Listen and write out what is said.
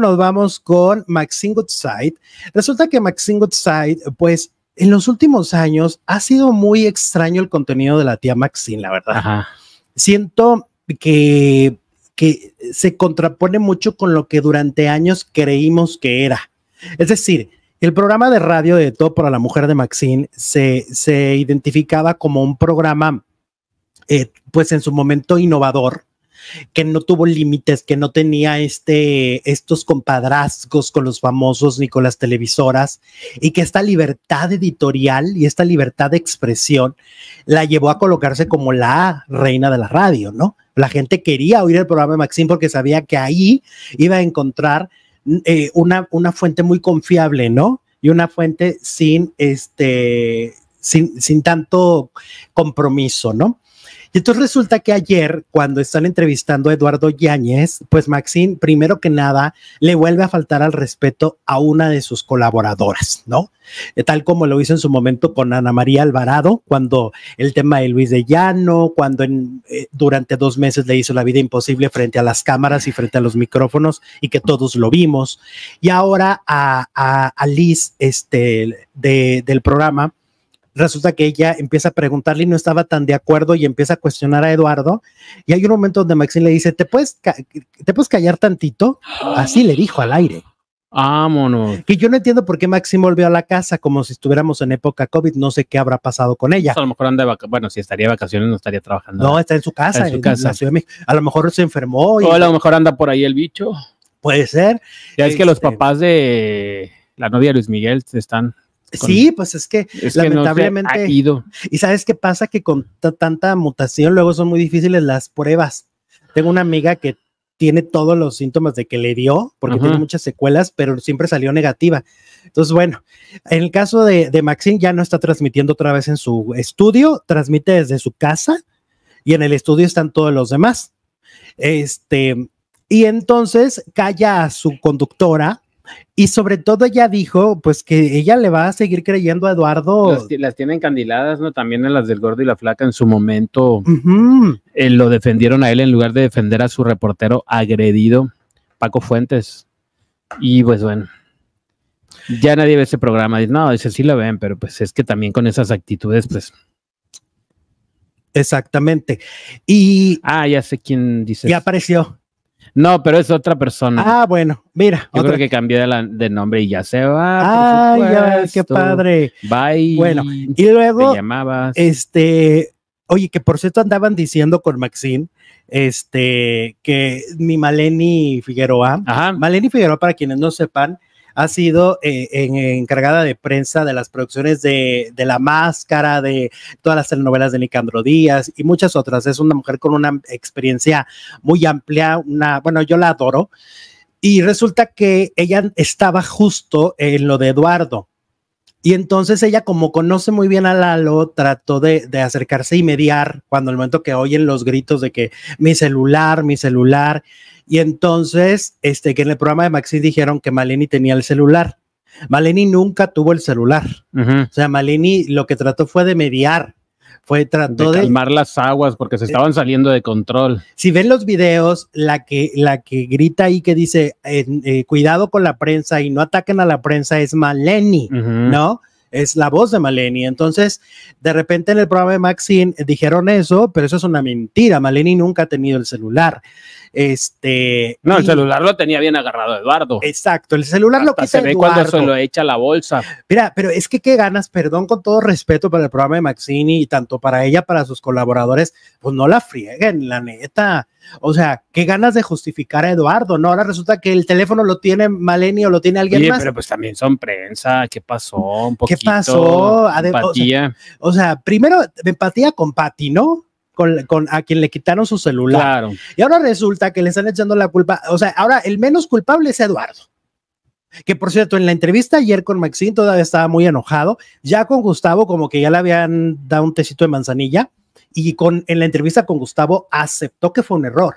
nos vamos con Maxine Goodside. Resulta que Maxine Goodside, pues en los últimos años ha sido muy extraño el contenido de la tía Maxine, la verdad. Siento que, se contrapone mucho con lo que durante años creímos que era. Es decir, el programa de radio de Todo para la Mujer de Maxine se, se identificaba como un programa, eh, pues en su momento innovador, que no tuvo límites, que no tenía este, estos compadrazgos con los famosos ni con las televisoras y que esta libertad editorial y esta libertad de expresión la llevó a colocarse como la reina de la radio, ¿no? La gente quería oír el programa de Maxim porque sabía que ahí iba a encontrar eh, una, fuente muy confiable, ¿no? Y una fuente sin este sin, sin, tanto compromiso, ¿no? Y entonces resulta que ayer, cuando están entrevistando a Eduardo Yáñez, pues Maxine, primero que nada, le vuelve a faltar al respeto a una de sus colaboradoras, ¿no? Eh, tal como lo hizo en su momento con Ana María Alvarado, cuando el tema de Luis de Llano, cuando eh, durante dos meses le hizo la vida imposible frente a las cámaras y frente a los micrófonos y que todos lo vimos. Y ahora a, Liz, este, del programa, resulta que ella empieza a preguntarle y no estaba tan de acuerdo y empieza a cuestionar a Eduardo. Y hay un momento donde Maxine le dice, ¿te puedes, ¿te puedes callar tantito? Así le dijo al aire. Vámonos. Que yo no entiendo por qué Maxine volvió a la casa como si estuviéramos en época COVID. No sé qué habrá pasado con ella. Pues a lo mejor anda de vacaciones. Bueno, si estaría de vacaciones, no estaría trabajando. No, está en su casa, su A lo mejor se enfermó. Y, o a lo mejor anda por ahí el bicho. Puede ser. Ya es que los este papás de la novia de Luis Miguel están sí, pues es que lamentablemente. Y sabes qué pasa que con tanta mutación luego son muy difíciles las pruebas. Tengo una amiga que tiene todos los síntomas de que le dio, porque tiene muchas secuelas, pero siempre salió negativa. Entonces, bueno, en el caso de, de Maxine ya no está transmitiendo otra vez en su estudio, transmite desde su casa y en el estudio están todos los demás. Este, y entonces calla a su conductora y sobre todo ella dijo, pues que ella le va a seguir creyendo a Eduardo. Las, tienen candiladas, ¿no? También en las del gordo y la flaca en su momento. Eh, lo defendieron a él en lugar de defender a su reportero agredido, Paco Fuentes. Y pues bueno, ya nadie ve ese programa. Dice, no, dice, sí lo ven, pero pues es que también con esas actitudes, pues... Exactamente. Y... Ah, ya sé quién dice. Ya apareció. No, pero es otra persona. Ah, bueno, mira. Yo creo que cambió de, nombre y ya se va. Ah, ya, qué padre. Bye. Bueno, y luego. Te llamabas. Este, oye, que por cierto andaban diciendo con Maxine, este, que mi Maleni Figueroa, Ajá. Maleni Figueroa, para quienes no sepan, ha sido eh, encargada de prensa de las producciones de, La Máscara, de todas las telenovelas de Nicandro Díaz y muchas otras. Es una mujer con una experiencia muy amplia, una, bueno, yo la adoro. Y resulta que ella estaba justo en lo de Eduardo. Y entonces ella, como conoce muy bien a Lalo, trató de, de, acercarse y mediar cuando el momento que oyen los gritos de que mi celular, mi celular, y entonces, este, que en el programa de Maxi dijeron que Maleni tenía el celular. Maleni nunca tuvo el celular. O sea, Maleni lo que trató fue de mediar. Fue trató de, calmar las aguas porque se eh, estaban saliendo de control. Si ven los videos, la que, la que grita ahí que dice eh, eh, cuidado con la prensa y no ataquen a la prensa es Maleni, ¿no? Es la voz de Maleni. Entonces, de repente en el programa de Maxine dijeron eso, pero eso es una mentira. Maleni nunca ha tenido el celular. Este, no, el celular lo tenía bien agarrado Eduardo. Exacto, el celular lo quita se ve cuando se lo echa la bolsa. Mira, pero es que qué ganas, perdón con todo respeto para el programa de Maxini y tanto para ella, para sus colaboradores, pues no la frieguen, la neta. O sea, qué ganas de justificar a Eduardo, ¿no? Ahora resulta que el teléfono lo tiene Maleni o lo tiene alguien más más. Pero pues también son prensa, ¿qué pasó? Un poquito, ¿Qué pasó? empatía. O sea, o sea, primero empatía con Pati, ¿no? con, a quien le quitaron su celular. Y ahora resulta que le están echando la culpa. O sea, ahora el menos culpable es Eduardo. Que por cierto, en la entrevista ayer con Maxine todavía estaba muy enojado. Ya con Gustavo, como que ya le habían dado un tecito de manzanilla. Y con, en la entrevista con Gustavo aceptó que fue un error.